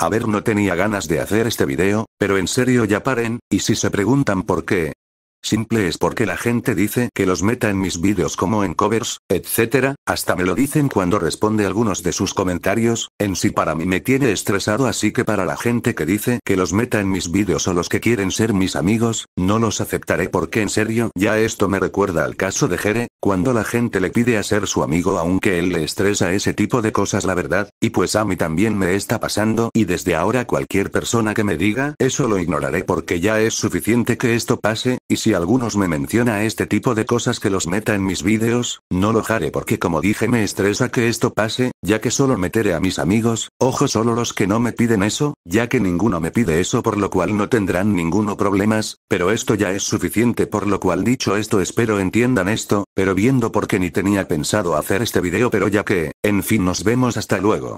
A ver no tenía ganas de hacer este video, pero en serio ya paren, y si se preguntan por qué, Simple es porque la gente dice que los meta en mis vídeos como en covers, etc., hasta me lo dicen cuando responde algunos de sus comentarios, en sí para mí me tiene estresado así que para la gente que dice que los meta en mis vídeos o los que quieren ser mis amigos, no los aceptaré porque en serio ya esto me recuerda al caso de Jere, cuando la gente le pide a ser su amigo aunque él le estresa ese tipo de cosas la verdad, y pues a mí también me está pasando y desde ahora cualquier persona que me diga eso lo ignoraré porque ya es suficiente que esto pase, y si si algunos me menciona este tipo de cosas que los meta en mis vídeos, no lo haré porque como dije me estresa que esto pase, ya que solo meteré a mis amigos, ojo solo los que no me piden eso, ya que ninguno me pide eso por lo cual no tendrán ninguno problemas, pero esto ya es suficiente por lo cual dicho esto espero entiendan esto, pero viendo porque ni tenía pensado hacer este video pero ya que, en fin nos vemos hasta luego.